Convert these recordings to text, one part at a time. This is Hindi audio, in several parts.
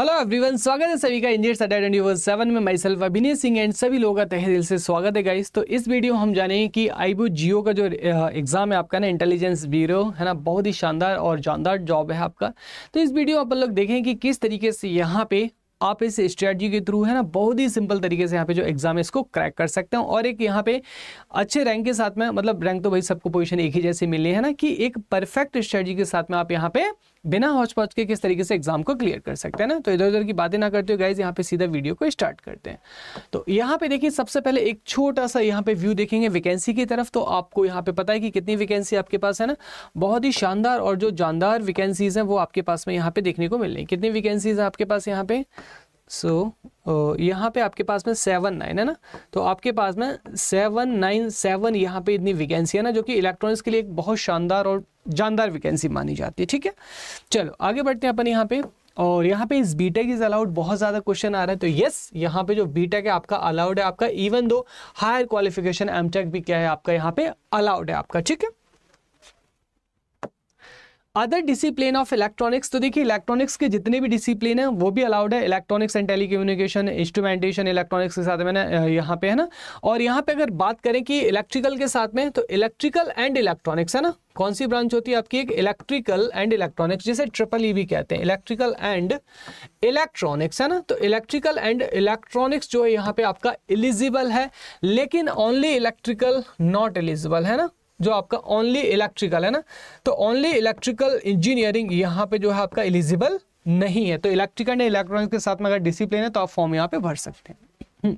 हेलो एवरीवन स्वागत है सभी का इंडियन सटर ट्वेंटी सेवन में माई सेल्फ अभिनय सिंह एंड सभी लोगों का तहे दिल से स्वागत है गाइस तो इस वीडियो हम जानेंगे कि आईबू जियो का जो एग्ज़ाम है आपका ना इंटेलिजेंस ब्यूरो है ना बहुत ही शानदार और जानदार जॉब है आपका तो इस वीडियो आप लोग देखें कि किस तरीके से यहाँ पे आप इस स्ट्रेटजी के थ्रू है ना बहुत ही सिंपल तरीके से यहाँ पे जो एग्जाम है इसको क्रैक कर सकते हैं और एक यहाँ पे अच्छे रैंक के साथ में मतलब रैंक तो भाई सबको पोजीशन एक ही जैसे मिली है ना कि एक परफेक्ट स्ट्रेटजी के साथ में आप यहाँ पे बिना हौच पौच के किस तरीके से एग्जाम को क्लियर कर सकते हैं ना तो इधर उधर की बातें ना करते हो गाइज यहाँ पे सीधा वीडियो को स्टार्ट करते हैं तो यहाँ पे देखिए सबसे पहले एक छोटा सा यहाँ पे व्यू देखेंगे वैकेंसी की तरफ तो आपको यहाँ पे पता है कि कितनी वैकेंसी आपके पास है ना बहुत ही शानदार और जो जानदार वैकेंसीज हैं वो आपके पास में यहाँ पे देखने को मिल रही कितनी वैकेंसीज है आपके पास यहाँ पे सो so, uh, यहाँ पे आपके पास में सेवन नाइन है ना तो आपके पास में सेवन नाइन सेवन यहाँ पे इतनी वैकेंसी है ना जो कि इलेक्ट्रॉनिक्स के लिए एक बहुत शानदार और जानदार वैकेंसी मानी जाती है ठीक है चलो आगे बढ़ते हैं अपन यहाँ पे और यहाँ पे इस बीटेक इज अलाउड बहुत ज़्यादा क्वेश्चन आ रहा है तो यस यहाँ पे जो बीटेक है आपका अलाउड है आपका even though higher qualification M भी क्या है आपका यहाँ पे अलाउड है आपका ठीक है अदर डिसिप्लिन ऑफ इलेक्ट्रॉनिक्स तो देखिए इलेक्ट्रॉनिक्स के जितने भी डिसिप्लिन है वो भी अलाउड है electronics and telecommunication instrumentation electronics के साथ मैंने यहाँ पे है ना और यहाँ पे अगर बात करें कि इलेक्ट्रिकल के साथ में तो इलेक्ट्रिकल एंड इलेक्ट्रॉनिक्स है ना कौन सी ब्रांच होती है आपकी एक इलेक्ट्रिकल एंड इलेक्ट्रॉनिक्स जिसे ट्रिपल ई e भी कहते हैं इलेक्ट्रिकल एंड इलेक्ट्रॉनिक्स है ना तो इलेक्ट्रिकल एंड इलेक्ट्रॉनिक्स जो है यहाँ पे आपका एलिजिबल है लेकिन ओनली इलेक्ट्रिकल नॉट एलिजिबल है ना जो आपका ओनली इलेक्ट्रिकल है ना तो ओनली इलेक्ट्रिकल इंजीनियरिंग यहाँ पे जो है आपका एलिजिबल नहीं है तो इलेक्ट्रिकल या इलेक्ट्रॉनिक्स के साथ में अगर डिसिप्लिन है तो आप फॉर्म यहाँ पे भर सकते हैं हम्म।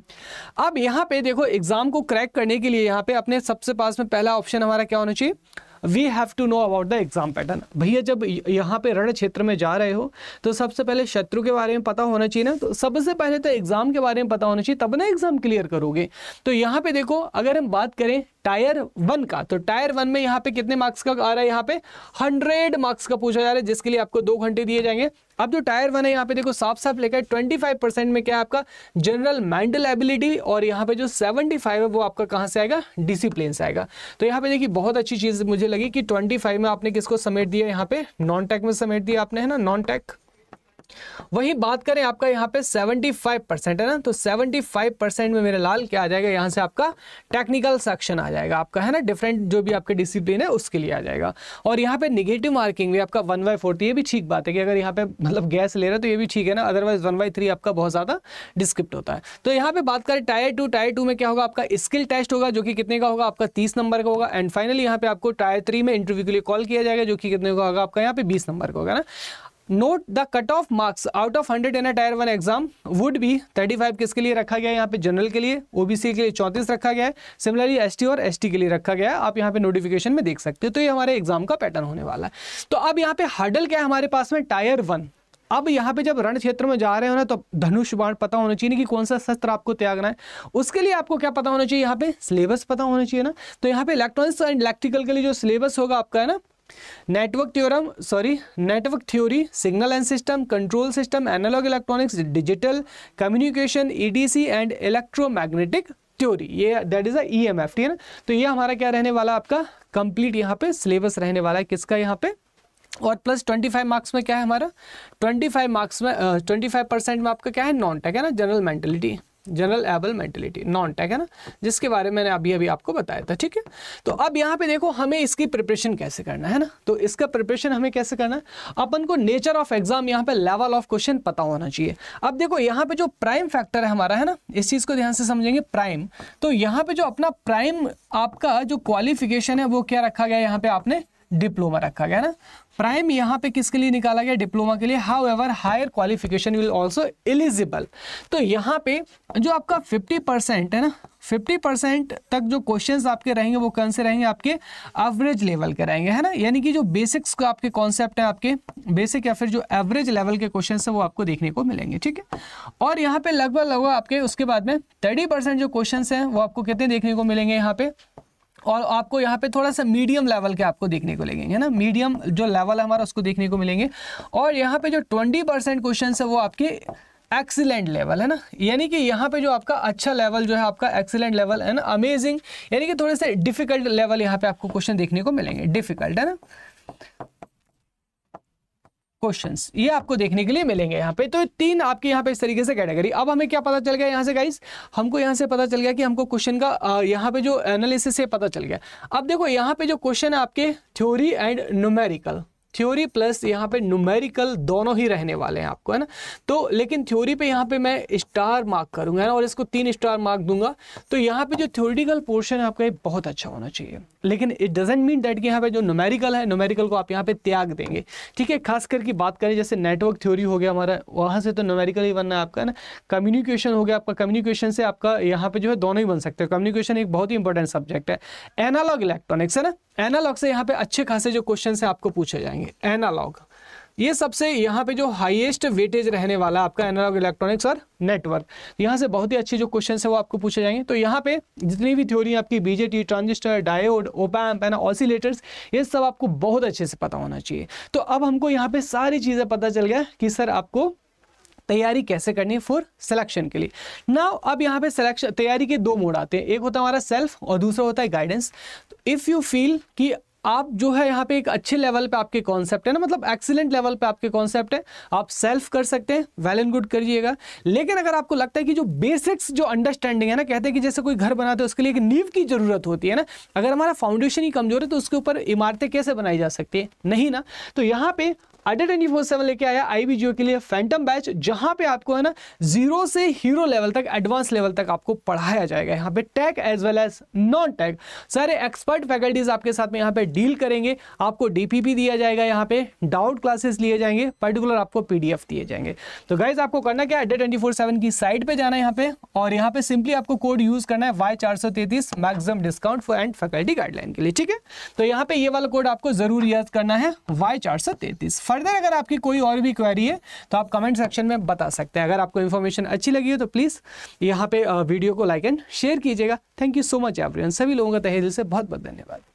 अब यहाँ पे देखो एग्जाम को क्रैक करने के लिए यहाँ पे अपने सबसे पास में पहला ऑप्शन हमारा क्या होना चाहिए we have to know about the exam pattern भैया जब यहाँ पे रण क्षेत्र में जा रहे हो तो सबसे पहले शत्रु के बारे में पता होना चाहिए ना तो सबसे पहले तो एग्जाम के बारे में पता होना चाहिए तब ना एग्जाम क्लियर करोगे तो यहाँ पे देखो अगर हम बात करें टायर वन का तो टायर वन में यहाँ पे कितने मार्क्स का आ रहा है यहाँ पे हंड्रेड मार्क्स का पूछा जा रहा है जिसके लिए आपको दो घंटे दिए जाएंगे अब जो टायर वन है यहाँ पे देखो साफ साफ लिखा है ट्वेंटी फाइव परसेंट में क्या है आपका जनरल मेंटल एबिलिटी और यहाँ पे जो सेवेंटी फाइव है वो आपका कहाँ से आएगा डिसिप्लिन से आएगा तो यहाँ पे देखिए बहुत अच्छी चीज़ मुझे लगी कि ट्वेंटी फाइव में आपने किसको समेट दिया यहाँ पे नॉन टेक में समेट दिया आपने है ना नॉन टेक वहीं बात करें आपका यहाँ पे 75 परसेंट है ना तो 75 परसेंट में मेरे लाल क्या आ जाएगा यहाँ से आपका टेक्निकल सेक्शन आ जाएगा आपका है ना डिफरेंट जो भी आपके डिसिप्लिन है उसके लिए आ जाएगा और यहाँ पे निगेटिव मार्किंग भी आपका वन बाई फोर्टी ये भी ठीक बात है कि अगर यहाँ पे मतलब गैस ले रहे तो ये भी ठीक है ना अदरवाइज वन बाई थ्री आपका बहुत ज़्यादा डिस्क्रिप्ट होता है तो यहाँ पर बात करें टायर टू टायर टू में क्या होगा आपका स्किल टेस्ट होगा जो कि कितने का होगा आपका तीस नंबर का होगा एंड फाइनली यहाँ पर आपको टायर थ्री में इंटरव्यू के लिए कॉल किया जाएगा जो कि कितने का होगा आपका यहाँ पे बीस नंबर का होगा ना note the cut off marks out of hundred in tier one exam would भी थर्टी फाइव किसके लिए रखा गया है यहाँ पे जनरल के लिए ओबीसी के लिए चौंतीस रखा गया है सिमिलरली एसटी और एसटी के लिए रखा गया है आप यहाँ पे नोटिफिकेशन में देख सकते हो तो ये हमारे एग्जाम का पैटर्न होने वाला है तो अब यहाँ पे हर्डल क्या है हमारे पास में टायर वन अब यहाँ पे जब रण क्षेत्र में जा रहे हो ना तो धनुष बाण पता होना चाहिए कि कौन सा शस्त्र आपको त्यागना है उसके लिए आपको क्या पता होना चाहिए यहाँ पे सिलेबस पता होना चाहिए ना तो यहाँ पे इलेक्ट्रॉनिक्स एंड इलेक्ट्रिकल के लिए जो सिलेबस होगा आपका है ना network theorem sorry network theory signal and system control system analogue electronics digital communication EDC and electromagnetic theory ये that is E M F ठीक है ना तो ये हमारा क्या रहने वाला आपका कंप्लीट यहाँ पे सिलेबस रहने वाला है किसका यहाँ पे और प्लस 25 मार्क्स में क्या है हमारा 25 मार्क्स में uh, 25 परसेंट में आपका क्या है नॉन टेक है ना general mentality general able mentality non tech है ना जिसके बारे में मैंने अभी अभी आपको बताया था ठीक है तो अब यहाँ पे देखो हमें इसकी प्रिपरेशन कैसे करना है ना तो इसका प्रिपरेशन हमें कैसे करना है अपन को नेचर ऑफ एग्जाम यहाँ पे लेवल ऑफ क्वेश्चन पता होना चाहिए अब देखो यहाँ पे जो प्राइम फैक्टर है हमारा है ना इस चीज़ को ध्यान से समझेंगे प्राइम तो यहाँ पे जो अपना प्राइम आपका जो क्वालिफिकेशन है वो क्या रखा गया यहाँ पे आपने डिप्लोमा रखा गया ना प्राइम यहाँ पे किसके लिए निकाला गया डिप्लोमा के लिए however higher qualification will also eligible तो यहाँ पे जो आपका फिफ्टी परसेंट है ना फिफ्टी परसेंट तक जो क्वेश्चन आपके रहेंगे वो कौन से रहेंगे आपके एवरेज लेवल के रहेंगे है ना यानी कि जो बेसिक्स का आपके कॉन्सेप्ट है आपके बेसिक या फिर जो एवरेज लेवल के क्वेश्चन है वो आपको देखने को मिलेंगे ठीक है और यहाँ पे लगभग लगभग आपके उसके बाद में थर्टी परसेंट जो क्वेश्चन हैं वो आपको कितने देखने को मिलेंगे यहाँ पे और आपको यहाँ पे थोड़ा सा मीडियम लेवल के आपको देखने को लेंगे है ना मीडियम जो लेवल है हमारा उसको देखने को मिलेंगे और यहाँ पे जो ट्वेंटी परसेंट क्वेश्चन है वो आपके एक्सीलेंट लेवल है ना यानी कि यहाँ पे जो आपका अच्छा लेवल जो है आपका एक्सीलेंट लेवल है ना अमेजिंग यानी कि थोड़े से डिफिकल्ट लेवल यहाँ पे आपको क्वेश्चन देखने को मिलेंगे डिफिकल्ट है ना क्वेश्चन ये आपको देखने के लिए मिलेंगे यहाँ पे तो तीन आपके यहाँ पे इस तरीके से कैटेगरी अब हमें क्या पता चल गया यहाँ से गाइस हमको यहाँ से पता चल गया कि हमको क्वेश्चन का यहाँ पे जो एनालिसिस है पता चल गया अब देखो यहाँ पे जो क्वेश्चन है आपके theory and numerical theory plus यहाँ पे न्यूमेरिकल दोनों ही रहने वाले हैं आपको है ना तो लेकिन थ्योरी पे यहाँ पे मैं स्टार मार्क करूँगा ना और इसको तीन स्टार मार्क दूंगा तो यहाँ पे जो थ्योरिटिकल पोर्शन है आपका ये बहुत अच्छा होना चाहिए लेकिन इट डजेंट मीन डैट कि यहाँ पे जो न्यूमेरिकल है न्यूमेरिकल को आप यहाँ पे त्याग देंगे ठीक है खास करके बात करें जैसे नेटवर्क थ्योरी हो गया हमारा वहाँ से तो न्यूमेरिकल ही बनना है आपका ना कम्युनिकेशन हो गया आपका कम्युनिकेशन से आपका यहाँ पे जो है दोनों ही बन सकते हैं कम्युनिकेशन एक बहुत ही इंपॉर्टेंट सब्जेक्ट है एनालॉग इलेक्ट्रॉनिक्स है ना एनालॉग से यहाँ पे अच्छे खासे जो क्वेश्चन है आपको पूछे जाएंगे एनालॉग ये सबसे यहाँ पे जो हाईएस्ट वेटेज रहने वाला आपका एनालॉग इलेक्ट्रॉनिक्स और नेटवर्क यहाँ से बहुत ही अच्छे जो क्वेश्चन है वो आपको पूछे जाएंगे तो यहाँ पे जितनी भी थ्योरी आपकी BJT transistor diode op amp and oscillators ये सब आपको बहुत अच्छे से पता होना चाहिए तो अब हमको यहाँ पे सारी चीज़ें पता चल गया कि सर आपको तैयारी कैसे करनी है फॉर सिलेक्शन के लिए ना अब यहाँ पे सिलेक्शन तैयारी के दो मोड आते हैं एक होता है हमारा सेल्फ और दूसरा होता है गाइडेंस तो इफ़ यू फील कि आप जो है यहाँ पे एक अच्छे लेवल पे आपके कॉन्सेप्ट है ना मतलब एक्सीलेंट लेवल पे आपके कॉन्सेप्ट है आप सेल्फ कर सकते हैं वेल एंड गुड करिएगा लेकिन अगर आपको लगता है कि जो बेसिक्स जो अंडरस्टैंडिंग है ना कहते हैं कि जैसे कोई घर बनाते हैं उसके लिए एक नींव की जरूरत होती है ना अगर हमारा फाउंडेशन ही कमजोर है तो उसके ऊपर इमारतें कैसे बनाई जा सकती है नहीं ना तो यहाँ पे अड्डा ट्वेंटी फोर सेवन लेके आया आई जियो के लिए फैंटम बैच जहां पे आपको है ना जीरो से हीरो लेवल तक एडवांस लेवल तक आपको पढ़ाया जाएगा यहाँ पे tech as well as non tech सारे एक्सपर्ट फैकल्टीज आपके साथ में यहाँ पे डील करेंगे आपको डीपीपी दिया जाएगा यहाँ पे डाउट क्लासेस लिए जाएंगे पर्टिकुलर आपको पीडीएफ दिए जाएंगे तो गाइज आपको करना क्या अड्डा ट्वेंटी फोर सेवन की साइट पर जाना है यहाँ पे और यहाँ पे सिंपली आपको कोड यूज करना है वाई चार सौ तैतीस maximum discount for and faculty guideline के लिए ठीक है तो यहाँ पे ये वाला कोड आपको जरूर याद करना है वाई चार सौ तैतीस फर्दर अगर आपकी कोई और भी क्वेरी है तो आप कमेंट सेक्शन में बता सकते हैं अगर आपको इन्फॉर्मेशन अच्छी लगी हो तो प्लीज़ यहाँ पे वीडियो को लाइक एंड शेयर कीजिएगा thank you so much everyone सभी लोगों का तहे दिल से बहुत बहुत धन्यवाद